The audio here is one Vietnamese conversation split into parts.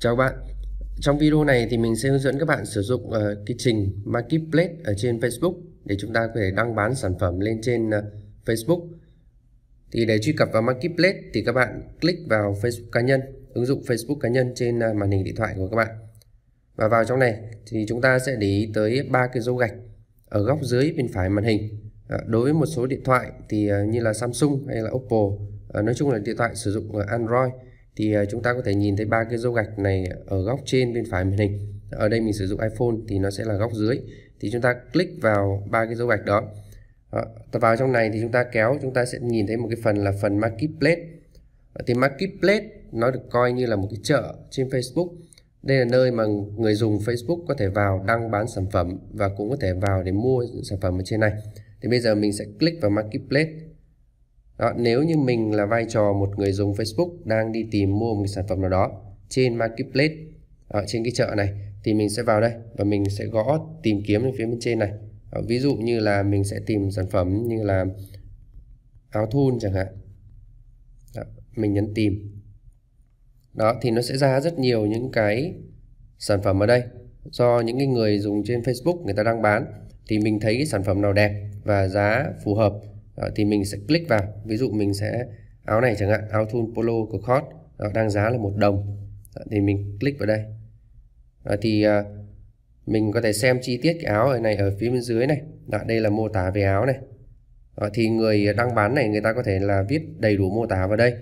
Chào bạn, trong video này thì mình sẽ hướng dẫn các bạn sử dụng uh, cái trình Marketplace ở trên Facebook để chúng ta có thể đăng bán sản phẩm lên trên uh, Facebook. Thì để truy cập vào Marketplace thì các bạn click vào Facebook cá nhân, ứng dụng Facebook cá nhân trên uh, màn hình điện thoại của các bạn. Và vào trong này thì chúng ta sẽ để ý tới ba cái dấu gạch ở góc dưới bên phải màn hình. Uh, đối với một số điện thoại thì uh, như là Samsung hay là Oppo, uh, nói chung là điện thoại sử dụng Android thì ờ, chúng ta có thể nhìn thấy ba cái dấu gạch này ở góc trên bên phải màn hình ở đây mình sử dụng iPhone thì nó sẽ là góc dưới thì chúng ta click vào ba cái dấu gạch đó à, vào trong này thì chúng ta kéo chúng ta sẽ nhìn thấy một cái phần là phần marketplace ờ, thì marketplace nó được coi như là một cái chợ trên Facebook đây là nơi mà người dùng Facebook có thể vào đăng bán sản phẩm và cũng có thể vào để mua sản phẩm ở trên này thì bây giờ mình sẽ click vào marketplace đó, nếu như mình là vai trò một người dùng Facebook đang đi tìm mua một sản phẩm nào đó trên marketplace ở ờ, trên cái chợ này thì mình sẽ vào đây và mình sẽ gõ tìm kiếm ở phía bên trên này đó, ờ, ví dụ như là mình sẽ tìm sản phẩm như là áo thun chẳng hạn đó, mình nhấn tìm đó thì nó sẽ ra rất nhiều những cái sản phẩm ở đây do những cái người dùng trên Facebook người ta đang bán thì mình thấy cái sản phẩm nào đẹp và giá phù hợp à, thì mình sẽ click vào ví dụ mình sẽ áo này chẳng hạn áo thun polo của Cot à, đang giá là một đồng à, thì mình click vào đây à, thì ờ, mình có thể xem chi tiết cái áo này ở phía bên dưới này à, đây là mô tả về áo này à, thì người đăng bán này người ta có thể là viết đầy đủ mô tả vào đây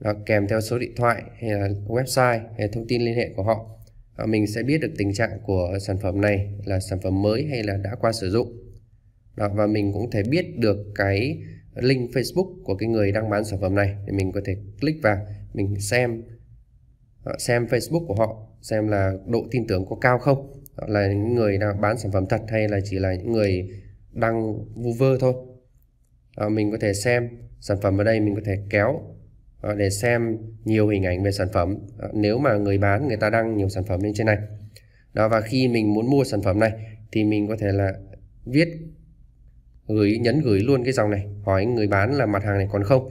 à, kèm theo số điện thoại hay là website hay thông tin liên hệ của họ à, mình sẽ biết được tình trạng của sản phẩm này là sản phẩm mới hay là đã qua sử dụng đó, và mình cũng thể biết được cái link Facebook của cái người đang bán sản phẩm này để mình có thể click vào mình xem ờ, xem Facebook của họ xem là độ tin tưởng có cao không là những người đang bán sản phẩm thật hay là chỉ là những người đang vu vơ thôi đó, mình có thể xem sản phẩm ở đây mình có thể kéo ờ, để xem nhiều hình ảnh về sản phẩm nếu mà người bán người ta đăng nhiều sản phẩm lên trên này đó và khi mình muốn mua sản phẩm này thì mình có thể là viết gửi nhấn gửi luôn cái dòng này hỏi người bán là mặt hàng này còn không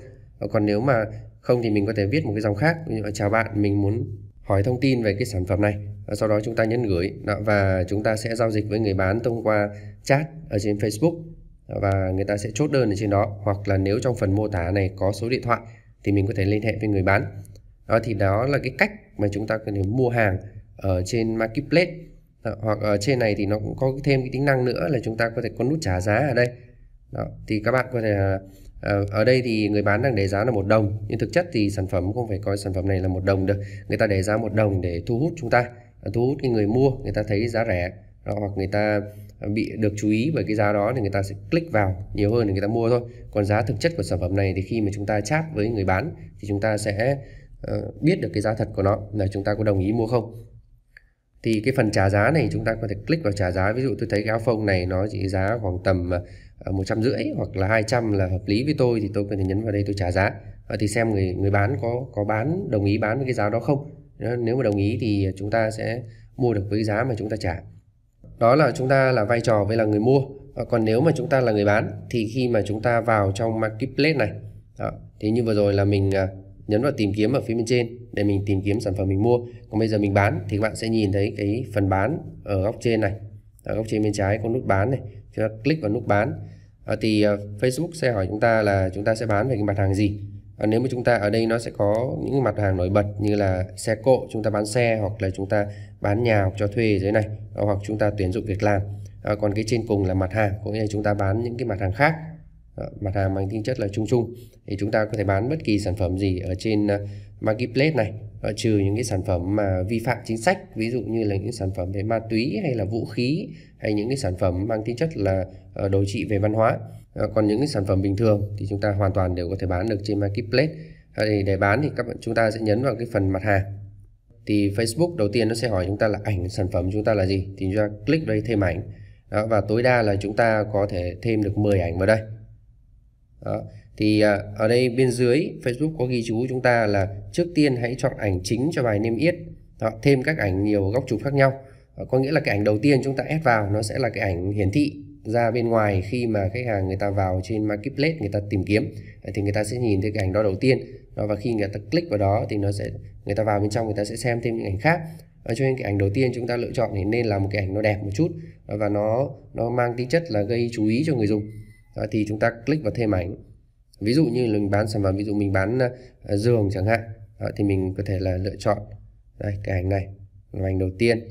còn nếu mà không thì mình có thể viết một cái dòng khác ví dụ chào bạn mình muốn hỏi thông tin về cái sản phẩm này sau đó chúng ta nhấn gửi và chúng ta sẽ giao dịch với người bán thông qua chat ở trên Facebook và người ta sẽ chốt đơn ở trên đó hoặc là nếu trong phần mô tả này có số điện thoại thì mình có thể liên hệ với người bán đó thì đó là cái cách mà chúng ta có thể mua hàng ở trên marketplace hoặc ở trên này thì nó cũng có thêm cái tính năng nữa là chúng ta có thể có nút trả giá ở đây đó. thì các bạn có thể à, à, ở đây thì người bán đang để giá là một đồng nhưng thực chất thì sản phẩm không phải coi sản phẩm này là một đồng được người ta để giá một đồng để thu hút chúng ta à, thu hút cái người mua người ta thấy giá rẻ đó, hoặc người ta bị được chú ý bởi cái giá đó thì người ta sẽ click vào nhiều hơn thì người ta mua thôi còn giá thực chất của sản phẩm này thì khi mà chúng ta chat với người bán thì chúng ta sẽ ờ, biết được cái giá thật của nó là chúng ta có đồng ý mua không thì cái phần trả giá này chúng ta có thể click vào trả giá ví dụ tôi thấy cái áo phông này nó chỉ giá khoảng tầm Ờ, một trăm rưỡi hoặc là 200 là hợp lý với tôi thì tôi có thể nhấn vào đây tôi trả giá à, thì xem người người bán có có bán đồng ý bán với cái giá đó không ờ, nếu mà đồng ý thì chúng ta sẽ mua được với giá mà chúng ta trả đó là chúng ta là vai trò với là người mua à, còn nếu mà chúng ta là người bán thì khi mà chúng ta vào trong marketplace này đó, thì như vừa rồi là mình à, nhấn vào tìm kiếm ở phía bên trên để mình tìm kiếm sản phẩm mình mua còn bây giờ mình bán thì các bạn sẽ nhìn thấy cái phần bán ở góc trên này ở góc trên bên trái có nút bán này chúng ta click vào nút bán à, thì uh, Facebook sẽ hỏi chúng ta là chúng ta sẽ bán về cái mặt hàng gì à, nếu mà chúng ta ở đây nó sẽ có những mặt hàng nổi bật như là xe cộ chúng ta bán xe hoặc là chúng ta bán nhà hoặc cho thuê dưới này hoặc chúng ta tuyển dụng việc làm à, còn cái trên cùng là mặt hàng có nghĩa là chúng ta bán những cái mặt hàng khác mặt hàng mang tính chất là chung chung thì chúng ta có thể bán bất kỳ sản phẩm gì ở trên marketplace này à, trừ những cái sản phẩm mà vi phạm chính sách ví dụ như là những sản phẩm về ma túy hay là vũ khí hay những cái sản phẩm mang tính chất là ờ, đối trị về văn hóa ờ, còn những cái sản phẩm bình thường thì chúng ta hoàn toàn đều có thể bán được trên marketplace à, để, để bán thì các bạn chúng ta sẽ nhấn vào cái phần mặt hàng thì Facebook đầu tiên nó sẽ hỏi chúng ta là ảnh sản phẩm chúng ta là gì thì chúng ta click đây thêm ảnh đó, và tối đa là chúng ta có thể thêm được 10 ảnh vào đây đó thì à, ở đây bên dưới Facebook có ghi chú chúng ta là trước tiên hãy chọn ảnh chính cho bài niêm yết đó, thêm các ảnh nhiều góc chụp khác nhau ờ, có nghĩa là cái ảnh đầu tiên chúng ta ép vào nó sẽ là cái ảnh hiển thị ra bên ngoài khi mà khách hàng người ta vào trên marketplace người ta tìm kiếm thì người ta sẽ nhìn thấy cái ảnh đó đầu tiên đó, và khi người ta click vào đó thì nó sẽ người ta vào bên trong người ta sẽ xem thêm những ảnh khác à, cho nên cái ảnh đầu tiên chúng ta lựa chọn thì nên là một cái ảnh nó đẹp một chút và nó nó mang tính chất là gây chú ý cho người dùng à, thì chúng ta click vào thêm ảnh ví dụ như mình bán sản phẩm ví dụ mình bán ờ, giường chẳng hạn đó, thì mình có thể là lựa chọn đây cái ảnh này là ảnh đầu tiên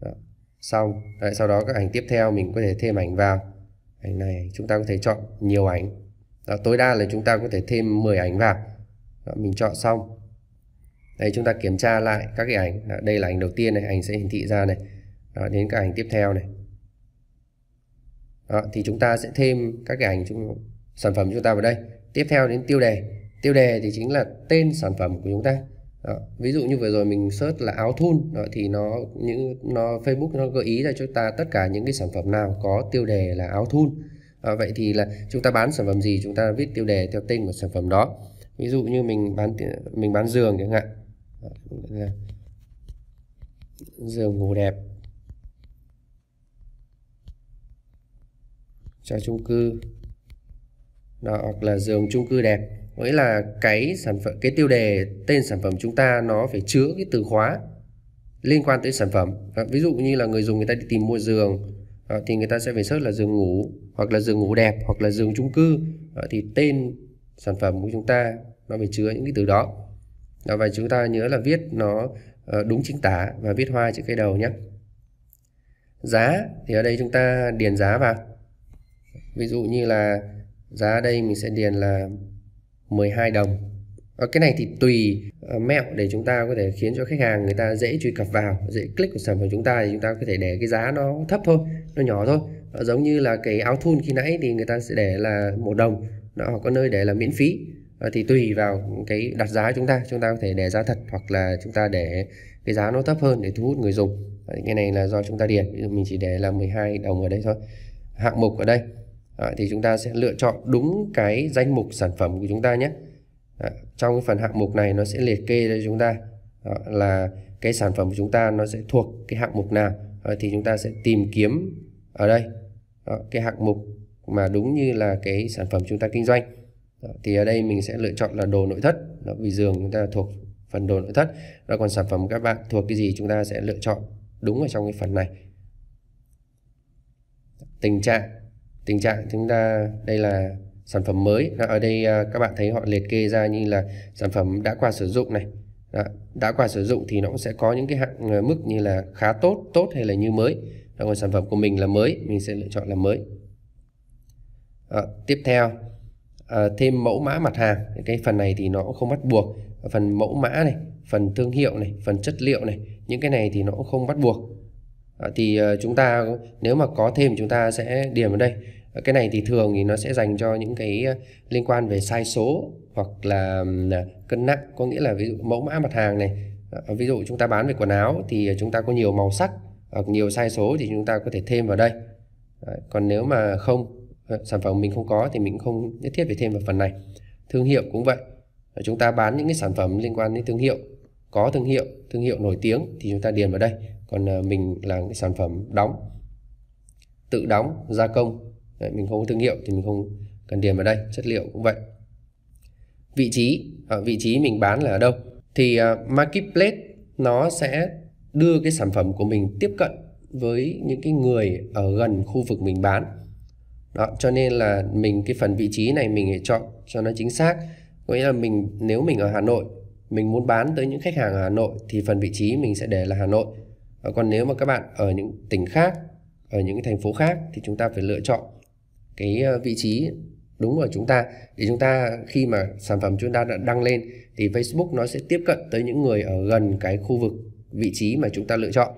đó. xong đấy, sau đó các ảnh tiếp theo mình có thể thêm ảnh vào ảnh này chúng ta có thể chọn nhiều ảnh đó, tối đa là chúng ta có thể thêm 10 ảnh vào đó, mình chọn xong đây chúng ta kiểm tra lại các cái ảnh đó, đây là ảnh đầu tiên này ảnh sẽ hiển thị ra này đó, đến các ảnh tiếp theo này đó, thì chúng ta sẽ thêm các cái ảnh chúng sản phẩm chúng ta vào đây tiếp theo đến tiêu đề tiêu đề thì chính là tên sản phẩm của chúng ta đó. ví dụ như vừa rồi mình search là áo thun đó, thì nó những nó Facebook nó gợi ý ra cho ta tất cả những cái sản phẩm nào có tiêu đề là áo thun à, vậy thì là chúng ta bán sản phẩm gì chúng ta viết tiêu đề theo tên của sản phẩm đó ví dụ như mình bán mình bán giường chẳng hạn giường ngủ đẹp cho chung cư đó, hoặc là giường chung cư đẹp nghĩa là cái sản phẩm cái tiêu đề tên sản phẩm chúng ta nó phải chứa cái từ khóa liên quan tới sản phẩm à, ví dụ như là người dùng người ta đi tìm mua giường à, thì người ta sẽ phải search là giường ngủ hoặc là giường ngủ đẹp hoặc là giường chung cư à, thì tên sản phẩm của chúng ta nó phải chứa những cái từ đó à, và chúng ta nhớ là viết nó ờ, đúng chính tả và viết hoa chữ cái đầu nhé giá thì ở đây chúng ta điền giá vào ví dụ như là giá ở đây mình sẽ điền là 12 đồng ờ, cái này thì tùy ờ, mẹo để chúng ta có thể khiến cho khách hàng người ta dễ truy cập vào dễ click của sản phẩm chúng ta thì chúng ta có thể để cái giá nó thấp thôi nó nhỏ thôi ờ, giống như là cái áo thun khi nãy thì người ta sẽ để là một đồng đó hoặc có nơi để là miễn phí thì tùy vào cái đặt giá chúng ta chúng ta có thể để giá thật hoặc là chúng ta để cái giá nó thấp hơn để thu hút người dùng cái này là do chúng ta điền mình chỉ để là 12 đồng ở đây thôi hạng mục ở đây à, thì chúng ta sẽ lựa chọn đúng cái danh mục sản phẩm của chúng ta nhé à, trong phần hạng mục này nó sẽ liệt kê cho chúng ta à, là cái sản phẩm của chúng ta nó sẽ thuộc cái hạng mục nào à, thì chúng ta sẽ tìm kiếm ở đây à, cái hạng mục mà đúng như là cái sản phẩm chúng ta kinh doanh à, thì ở đây mình sẽ lựa chọn là đồ nội thất đó, vì giường chúng ta thuộc phần đồ nội thất rồi còn sản phẩm các bạn thuộc cái gì chúng ta sẽ lựa chọn đúng ở trong cái phần này tình trạng tình trạng chúng ta đây là sản phẩm mới ở đây à, các bạn thấy họ liệt kê ra như là sản phẩm đã qua sử dụng này đó, đã qua sử dụng thì nó cũng sẽ có những cái hạng ờ, mức như là khá tốt tốt hay là như mới đó, còn sản phẩm của mình là mới mình sẽ lựa chọn là mới à, tiếp theo à, thêm mẫu mã mặt hàng cái phần này thì nó cũng không bắt buộc phần mẫu mã này phần thương hiệu này phần chất liệu này những cái này thì nó cũng không bắt buộc Ờ, thì ờ, chúng ta nếu mà có thêm chúng ta sẽ điền vào đây ờ, cái này thì thường thì nó sẽ dành cho những cái liên quan về sai số hoặc là cân nặng có nghĩa là ví dụ mẫu mã mặt hàng này ví dụ chúng ta bán về quần áo thì chúng ta có nhiều màu sắc hoặc nhiều sai số thì chúng ta có thể thêm vào đây còn nếu mà không sản phẩm mình không có thì mình không nhất thiết phải thêm vào phần này thương hiệu cũng vậy chúng ta bán những cái sản phẩm liên quan đến thương hiệu có thương hiệu thương hiệu nổi tiếng thì chúng ta điền vào đây còn ờ, mình là cái sản phẩm đóng tự đóng gia công Đấy, mình không có thương hiệu thì mình không cần tiền vào đây chất liệu cũng vậy vị trí ở à, vị trí mình bán là ở đâu thì à, marketplace nó sẽ đưa cái sản phẩm của mình tiếp cận với những cái người ở gần khu vực mình bán đó cho nên là mình cái phần vị trí này mình phải chọn cho nó chính xác có nghĩa là mình nếu mình ở Hà Nội mình muốn bán tới những khách hàng ở Hà Nội thì phần vị trí mình sẽ để là Hà Nội Ờ, còn nếu mà các bạn ở những tỉnh khác ở những thành phố khác thì chúng ta phải lựa chọn cái ờ, vị trí đúng ở chúng ta để chúng ta khi mà sản phẩm chúng ta đã đăng lên thì Facebook nó sẽ tiếp cận tới những người ở gần cái khu vực vị trí mà chúng ta lựa chọn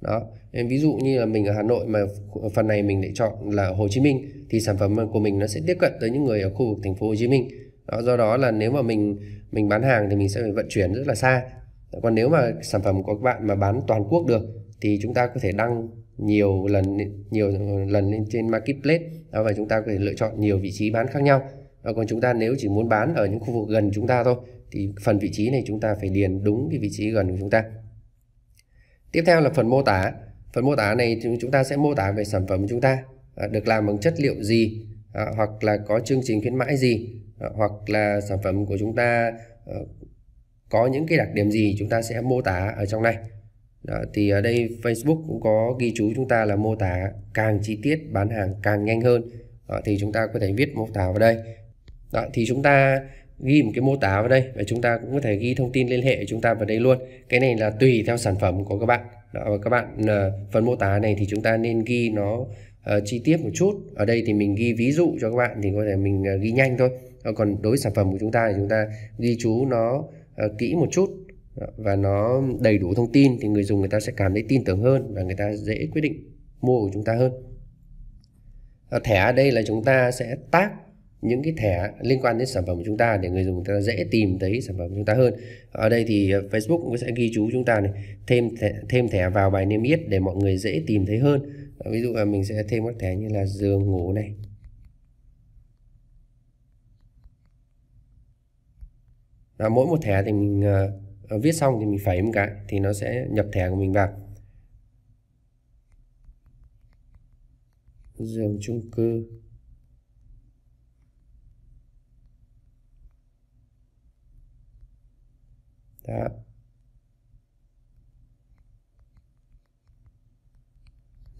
đó nên ví dụ như là mình ở Hà Nội mà ờ, phần này mình lại chọn là Hồ Chí Minh thì sản phẩm của mình nó sẽ tiếp cận tới những người ở khu vực thành phố Hồ Chí Minh đó, do đó là nếu mà mình mình bán hàng thì mình sẽ phải vận chuyển rất là xa Dạ, còn nếu mà sản phẩm của các bạn mà bán toàn quốc được thì chúng ta có thể đăng nhiều lần nhiều lần lên trên marketplace và chúng ta có thể lựa chọn nhiều vị trí bán khác nhau và còn chúng ta nếu chỉ muốn bán ở những khu vực gần chúng ta thôi thì phần vị trí này chúng ta phải điền đúng cái vị trí gần của chúng ta tiếp theo là phần mô tả phần mô tả này chúng ta sẽ mô tả về sản phẩm của chúng ta à, được làm bằng chất liệu gì à, hoặc là có chương trình khuyến mãi gì à, hoặc là sản phẩm của chúng ta có những cái đặc điểm gì chúng ta sẽ mô tả ở trong này đó, thì ở đây Facebook cũng có ghi chú chúng ta là mô tả càng chi tiết bán hàng càng nhanh hơn đó, thì chúng ta có thể viết mô tả vào đây đó, thì chúng ta ghi một cái mô tả vào đây và chúng ta cũng có thể ghi thông tin liên hệ của chúng ta vào đây luôn cái này là tùy theo sản phẩm của các bạn đó, và các bạn ờ, phần mô tả này thì chúng ta nên ghi nó uh, chi tiết một chút ở đây thì mình ghi ví dụ cho các bạn thì có thể mình ờ, ghi nhanh thôi còn đối với sản phẩm của chúng ta thì chúng ta ghi chú nó uh, kỹ một chút và nó đầy đủ thông tin thì người dùng người ta sẽ cảm thấy tin tưởng hơn và người ta dễ quyết định mua của chúng ta hơn ờ, thẻ ở đây là chúng ta sẽ tác những cái thẻ liên quan đến sản phẩm của chúng ta để người dùng người ta dễ tìm thấy sản phẩm của chúng ta hơn ờ, ở đây thì Facebook cũng sẽ ghi chú chúng ta này thêm thẻ, thêm thẻ vào bài niêm yết để mọi người dễ tìm thấy hơn ví dụ là mình sẽ thêm các thẻ như là giường ngủ này à, mỗi một thẻ thì mình à, viết xong thì mình phẩy một cái thì nó sẽ nhập thẻ của mình vào giường chung cư Đó.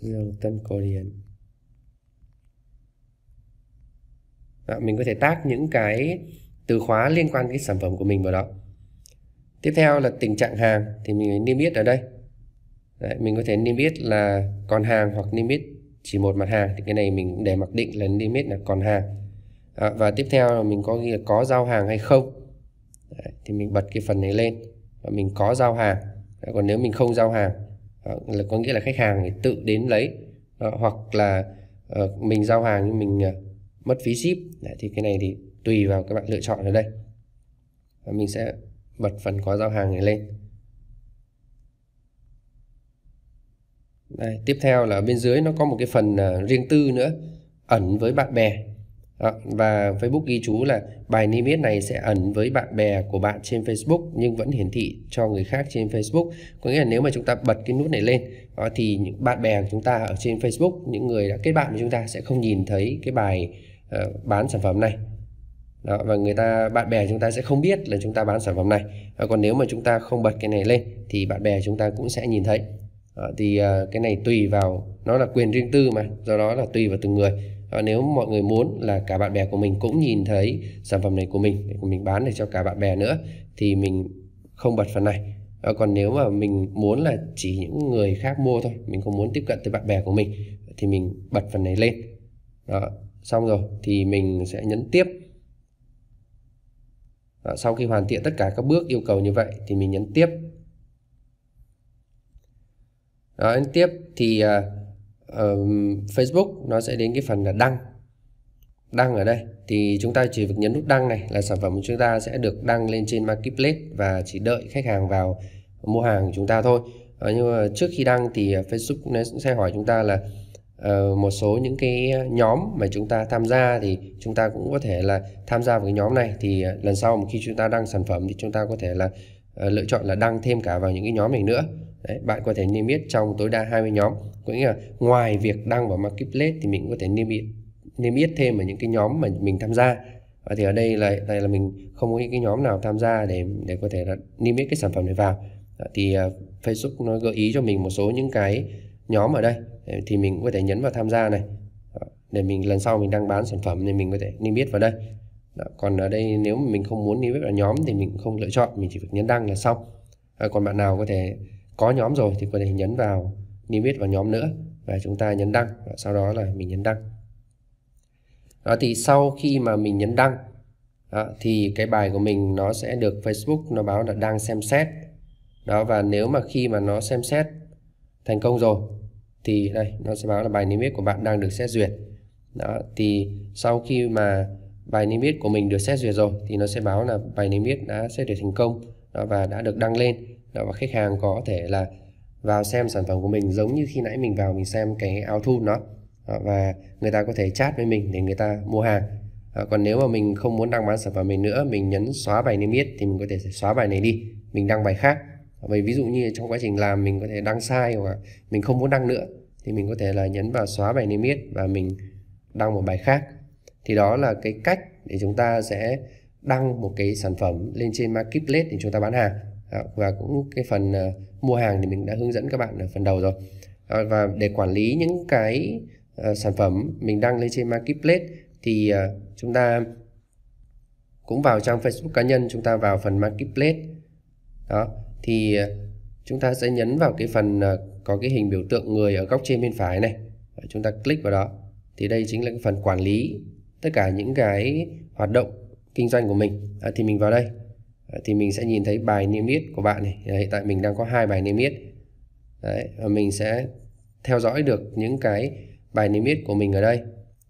Dương Tân Cổ Điển Đó, mình có thể tác những cái từ khóa liên quan cái sản phẩm của mình vào đó tiếp theo là tình trạng hàng thì mình niêm yết ở đây Đấy, mình có thể niêm yết là còn hàng hoặc niêm yết chỉ một mặt hàng thì cái này mình để mặc định là niêm yết là còn hàng à, và tiếp theo là mình có ghi là có giao hàng hay không Đấy, thì mình bật cái phần này lên và mình có giao hàng Đấy, còn nếu mình không giao hàng là có nghĩa là khách hàng thì tự đến lấy đó, hoặc là uh, mình giao hàng nhưng mình uh, mất phí ship Đấy, thì cái này thì tùy vào các bạn lựa chọn ở đây và mình sẽ bật phần có giao hàng này lên đây, tiếp theo là bên dưới nó có một cái phần à, riêng tư nữa ẩn với bạn bè đó, và Facebook ghi chú là bài niêm yết này sẽ ẩn với bạn bè của bạn trên Facebook nhưng vẫn hiển thị cho người khác trên Facebook. Có nghĩa là nếu mà chúng ta bật cái nút này lên đó, thì những bạn bè của chúng ta ở trên Facebook, những người đã kết bạn với chúng ta sẽ không nhìn thấy cái bài uh, bán sản phẩm này đó, và người ta bạn bè chúng ta sẽ không biết là chúng ta bán sản phẩm này và còn nếu mà chúng ta không bật cái này lên thì bạn bè chúng ta cũng sẽ nhìn thấy à, thì à, cái này tùy vào nó là quyền riêng tư mà do đó là tùy vào từng người à, nếu mọi người muốn là cả bạn bè của mình cũng nhìn thấy sản phẩm này của mình để mình bán để cho cả bạn bè nữa thì mình không bật phần này à, còn nếu mà mình muốn là chỉ những người khác mua thôi mình không muốn tiếp cận tới bạn bè của mình thì mình bật phần này lên đó xong rồi thì mình sẽ nhấn tiếp và ờ, sau khi hoàn thiện tất cả các bước yêu cầu như vậy thì mình nhấn tiếp đó, nhấn tiếp thì uh, uh, Facebook nó sẽ đến cái phần là đăng đăng ở đây thì chúng ta chỉ việc nhấn nút đăng này là sản phẩm của chúng ta sẽ được đăng lên trên marketplace và chỉ đợi khách hàng vào mua hàng của chúng ta thôi à, nhưng mà trước khi đăng thì Facebook nó sẽ hỏi chúng ta là Ờ, một số những cái ờ, nhóm mà chúng ta tham gia thì chúng ta cũng có thể là tham gia vào cái nhóm này thì ờ, lần sau mà khi chúng ta đăng sản phẩm thì chúng ta có thể là uh, lựa chọn là đăng thêm cả vào những cái nhóm này nữa Đấy, bạn có thể niêm yết trong tối đa 20 nhóm có nghĩa là ngoài việc đăng vào marketplace thì mình cũng có thể niêm yết niêm yết thêm ở những cái nhóm mà mình tham gia và thì ở đây là đây là mình không có những cái nhóm nào tham gia để để có thể là niêm yết cái sản phẩm này vào thì uh, Facebook nó gợi ý cho mình một số những cái nhóm ở đây Ờ, thì mình cũng có thể nhấn vào tham gia này để mình lần sau mình đang bán sản phẩm thì mình có thể niêm yết vào đây đó. còn ở đây nếu mà mình không muốn niêm yết vào nhóm thì mình không lựa chọn mình chỉ việc nhấn đăng là xong à, còn bạn nào có thể có nhóm rồi thì có thể nhấn vào niêm yết vào nhóm nữa và chúng ta nhấn đăng và sau đó là mình nhấn đăng đó thì sau khi mà mình nhấn đăng đó, thì cái bài của mình nó sẽ được Facebook nó báo là đang xem xét đó và nếu mà khi mà nó xem xét thành công rồi thì đây nó sẽ báo là bài niêm yết của bạn đang được xét duyệt đó thì sau khi mà bài niêm yết của mình được xét duyệt rồi thì nó sẽ báo là bài niêm yết đã xét duyệt thành công đó, và đã được đăng lên đó, và khách hàng có thể là vào xem sản phẩm của mình giống như khi nãy mình vào mình xem cái áo thun nó và người ta có thể chat với mình để người ta mua hàng đó, còn nếu mà mình không muốn đăng bán sản phẩm mình nữa mình nhấn xóa bài niêm yết thì mình có thể xóa bài này đi mình đăng bài khác vậy ví dụ như trong quá trình làm mình có thể đăng sai hoặc mình không muốn đăng nữa thì mình có thể là nhấn vào xóa bài niêm yết và mình đăng một bài khác thì đó là cái cách để chúng ta sẽ đăng một cái sản phẩm lên trên marketplace để chúng ta bán hàng và cũng cái phần ờ, mua hàng thì mình đã hướng dẫn các bạn ở phần đầu rồi ờ, và để quản lý những cái ờ, sản phẩm mình đăng lên trên marketplace thì chúng ta cũng vào trang Facebook cá nhân chúng ta vào phần marketplace đó thì à, chúng ta sẽ nhấn vào cái phần à, có cái hình biểu tượng người ở góc trên bên phải này chúng ta click vào đó thì đây chính là cái phần quản lý tất cả những cái hoạt động kinh doanh của mình à, thì mình vào đây à, thì mình sẽ nhìn thấy bài niêm yết của bạn này à, hiện tại mình đang có hai bài niêm yết đấy và mình sẽ theo dõi được những cái bài niêm yết của mình ở đây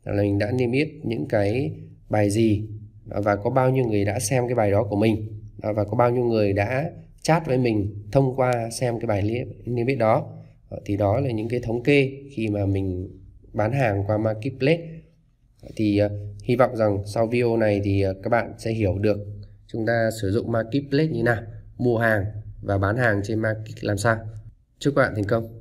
là mình đã niêm yết những cái bài gì và có bao nhiêu người đã xem cái bài đó của mình và có bao nhiêu người đã chat với mình thông qua xem cái bài niêm yết đó ờ, thì đó là những cái thống kê khi mà mình bán hàng qua marketplace ờ, thì ờ, hy vọng rằng sau video này thì các bạn sẽ hiểu được chúng ta sử dụng marketplace như nào mua hàng và bán hàng trên market làm sao chúc các bạn thành công